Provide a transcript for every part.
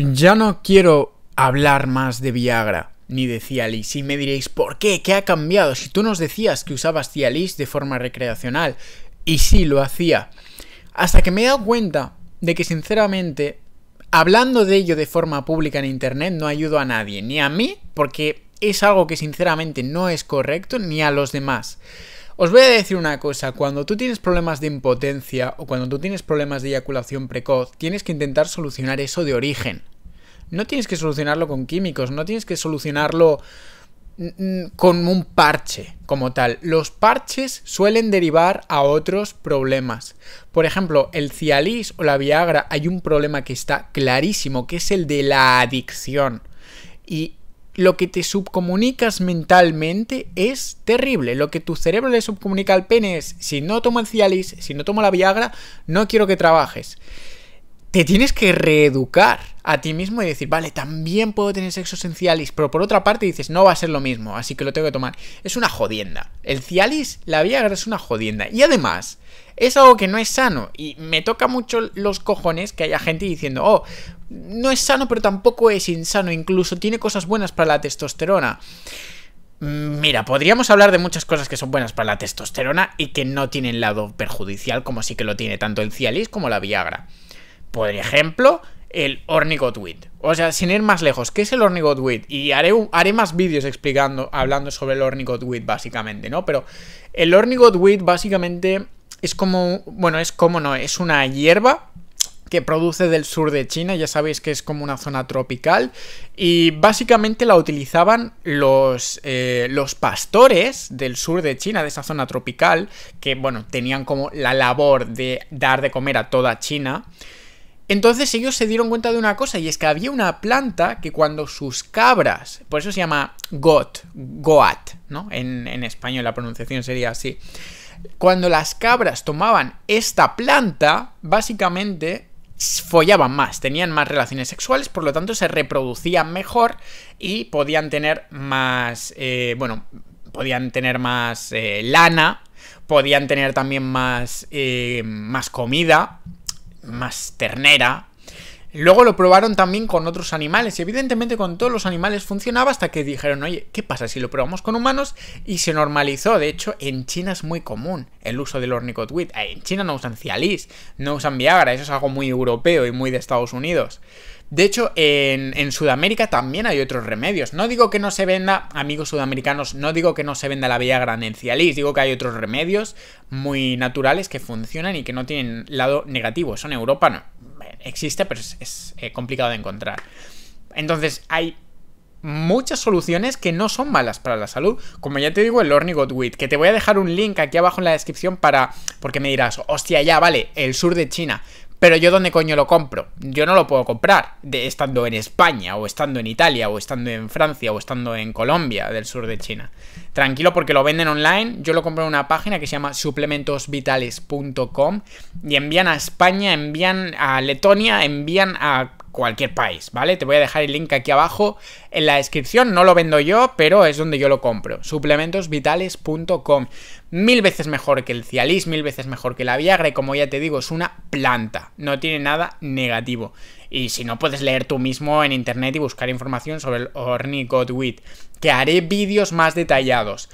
Ya no quiero hablar más de Viagra ni de Cialis. Y me diréis, ¿por qué? ¿Qué ha cambiado? Si tú nos decías que usabas Cialis de forma recreacional, y sí lo hacía. Hasta que me he dado cuenta de que, sinceramente, hablando de ello de forma pública en internet no ayudo a nadie, ni a mí, porque es algo que sinceramente no es correcto, ni a los demás. Os voy a decir una cosa, cuando tú tienes problemas de impotencia o cuando tú tienes problemas de eyaculación precoz, tienes que intentar solucionar eso de origen. No tienes que solucionarlo con químicos, no tienes que solucionarlo mm, mm, con un parche como tal. Los parches suelen derivar a otros problemas. Por ejemplo, el Cialis o la Viagra hay un problema que está clarísimo, que es el de la adicción. Y lo que te subcomunicas mentalmente es terrible. Lo que tu cerebro le subcomunica al pene es, si no tomo el Cialis, si no tomo la Viagra, no quiero que trabajes te tienes que reeducar a ti mismo y decir, vale, también puedo tener sexo sin Cialis, pero por otra parte dices, no va a ser lo mismo, así que lo tengo que tomar. Es una jodienda. El Cialis, la Viagra es una jodienda. Y además, es algo que no es sano. Y me toca mucho los cojones que haya gente diciendo, oh, no es sano, pero tampoco es insano, incluso tiene cosas buenas para la testosterona. Mm, mira, podríamos hablar de muchas cosas que son buenas para la testosterona y que no tienen lado perjudicial, como sí que lo tiene tanto el Cialis como la Viagra por ejemplo, el twit O sea, sin ir más lejos, ¿qué es el twit Y haré, haré más vídeos explicando, hablando sobre el twit básicamente, ¿no? Pero el twit básicamente es como, bueno, es como no, es una hierba que produce del sur de China, ya sabéis que es como una zona tropical, y básicamente la utilizaban los, eh, los pastores del sur de China, de esa zona tropical, que bueno, tenían como la labor de dar de comer a toda China, entonces ellos se dieron cuenta de una cosa, y es que había una planta que cuando sus cabras, por eso se llama got, goat, ¿no? En, español la pronunciación sería así. Cuando las cabras tomaban esta planta, básicamente follaban más, tenían más relaciones sexuales, por lo tanto se reproducían mejor y podían tener más, eh, bueno, podían tener más eh, lana, podían tener también más, eh, más comida, más ternera, Luego lo probaron también con otros animales y evidentemente con todos los animales funcionaba hasta que dijeron, oye, ¿qué pasa si lo probamos con humanos? Y se normalizó, de hecho en China es muy común el uso del ornicotweed. Eh, en China no usan Cialis, no usan Viagra, eso es algo muy europeo y muy de Estados Unidos. De hecho, en, Sudamérica también hay otros remedios. No digo que no se venda, amigos sudamericanos, no digo que no se venda la Viagra en el Cialis, digo que hay otros remedios muy naturales que funcionan y que no tienen lado negativo. Eso en Europa no existe, pero es, eh, complicado de encontrar. Entonces, hay muchas soluciones que no son malas para la salud. Como ya te digo, el goat Godwit, que te voy a dejar un link aquí abajo en la descripción para. Porque me dirás, hostia, ya, vale, el sur de China. Pero yo dónde coño lo compro? Yo no lo puedo comprar de, estando en España o estando en Italia o estando en Francia o estando en Colombia del sur de China. Tranquilo porque lo venden online. Yo lo compro en una página que se llama suplementosvitales.com y envían a España, envían a Letonia, envían a cualquier país, ¿vale? Te voy a dejar el link aquí abajo en la descripción, no lo vendo yo, pero es donde yo lo compro, suplementosvitales.com. Mil veces mejor que el Cialis, mil veces mejor que la Viagra y como ya te digo, es una planta, no tiene nada negativo. Y si no, puedes leer tú mismo en internet y buscar información sobre el Ornicotwit, que haré vídeos más detallados.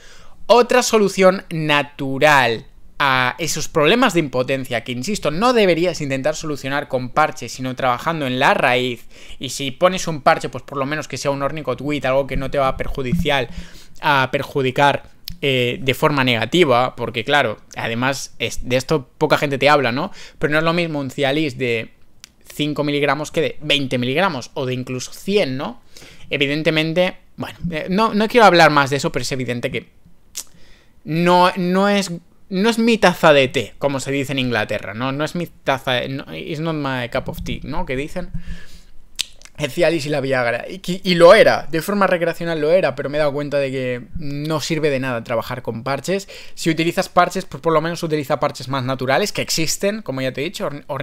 Otra solución natural a esos problemas de impotencia que, insisto, no deberías intentar solucionar con parches, sino trabajando en la raíz. Y si pones un parche, pues por lo menos que sea un tweet, algo que no te va a perjudicial, a perjudicar eh, de forma negativa, porque claro, además de esto poca gente te habla, ¿no? Pero no es lo mismo un Cialis de 5 miligramos que de 20 miligramos, o de incluso 100, ¿no? Evidentemente, bueno, eh, no, no quiero hablar más de eso, pero es evidente que no, no es no es mi taza de té, como se dice en Inglaterra, no, no es mi taza, de, it's not my cup of tea, ¿no? Que dicen. el Alice y la Viagra. Y, lo era, de forma recreacional lo era, pero me he dado cuenta de que no sirve de nada trabajar con parches. Si utilizas parches, pues por lo menos utiliza parches más naturales que existen, como ya te he dicho, or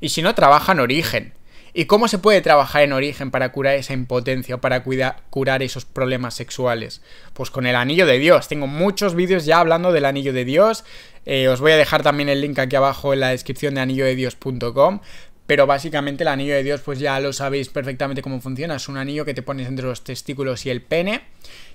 Y si no, trabaja en origen. ¿Y cómo se puede trabajar en origen para curar esa impotencia o para curar esos problemas sexuales? Pues con el anillo de Dios. Tengo muchos vídeos ya hablando del anillo de Dios. Eh, os voy a dejar también el link aquí abajo en la descripción de anillodedios.com pero básicamente el anillo de Dios, pues ya lo sabéis perfectamente cómo funciona. Es un anillo que te pones entre los testículos y el pene,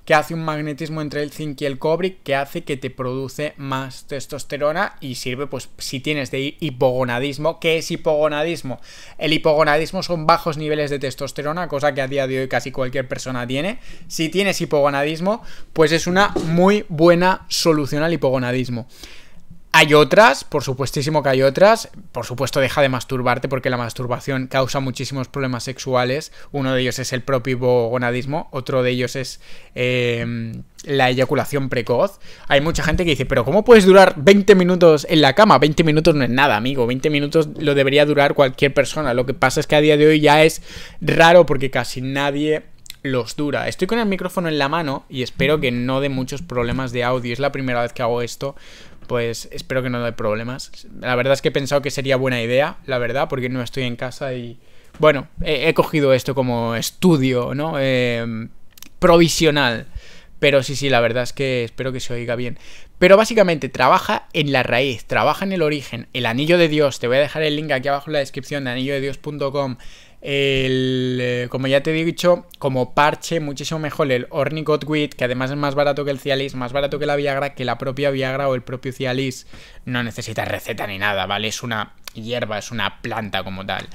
que hace un magnetismo entre el zinc y el cobre, que hace que te produce más testosterona y sirve, pues, si tienes de hipogonadismo. ¿Qué es hipogonadismo? El hipogonadismo son bajos niveles de testosterona, cosa que a día de hoy casi cualquier persona tiene. Si tienes hipogonadismo, pues es una muy buena solución al hipogonadismo. Hay otras, por supuestísimo que hay otras. Por supuesto, deja de masturbarte porque la masturbación causa muchísimos problemas sexuales. Uno de ellos es el propio gonadismo, otro de ellos es em, la eyaculación precoz. Hay mucha gente que dice, pero ¿cómo puedes durar 20 minutos en la cama? 20 minutos no es nada, amigo. 20 minutos lo debería durar cualquier persona. Lo que pasa es que a día de hoy ya es raro porque casi nadie los dura. Estoy con el micrófono en la mano y espero que no dé muchos problemas de audio. Es la primera vez que hago esto pues espero que no dé problemas. La verdad es que he pensado que sería buena idea, la verdad, porque no estoy en casa y... Bueno, he, cogido esto como estudio, ¿no? Em, provisional. Pero sí, sí, la verdad es que espero que se oiga bien. Pero básicamente trabaja en la raíz, trabaja en el origen. El anillo de Dios, te voy a dejar el link aquí abajo en la descripción de anillodedios.com el, eh, como ya te he dicho, como parche muchísimo mejor el Ornicot que además es más barato que el Cialis, más barato que la Viagra, que la propia Viagra o el propio Cialis. No necesita receta ni nada, ¿vale? Es una hierba, es una planta como tal.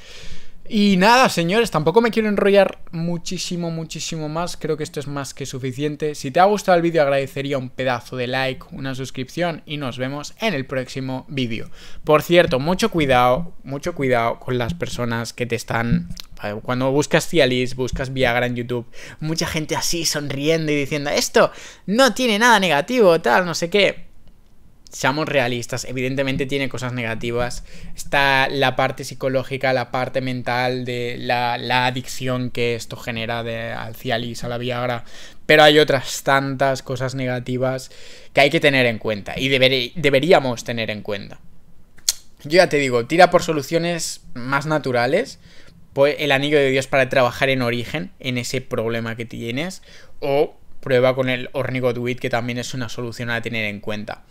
Y nada, señores, tampoco me quiero enrollar muchísimo, muchísimo más. Creo que esto es más que suficiente. Si te ha gustado el vídeo, agradecería un pedazo de like, una suscripción y nos vemos en el próximo vídeo. Por cierto, mucho cuidado, mucho cuidado con las personas que te están eh, cuando buscas Cialis, buscas Viagra en YouTube, mucha gente así sonriendo y diciendo, esto no tiene nada negativo, tal, no sé qué seamos realistas, evidentemente tiene cosas negativas. Está la parte psicológica, la parte mental de la, adicción que esto genera de, al Cialis, a la Viagra. Pero hay otras tantas cosas negativas que hay que tener en cuenta y deberíamos tener en cuenta. Yo ya te digo, tira por soluciones más naturales. Pues el anillo de Dios para trabajar en origen, en ese problema que tienes. O prueba con el Ornigoduit, que también es una solución a tener en cuenta.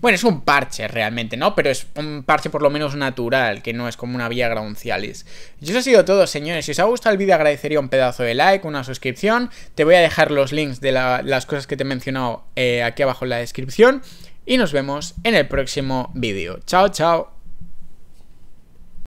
Bueno, es un parche realmente, ¿no? Pero es un parche por lo menos natural, que no es como una vía oncialis. Y eso ha sido todo, señores. Si os ha gustado el vídeo, agradecería un pedazo de like, una suscripción. Te voy a dejar los links de las cosas que te he mencionado eh, aquí abajo en la descripción. Y nos vemos en el próximo vídeo. Chao, chao.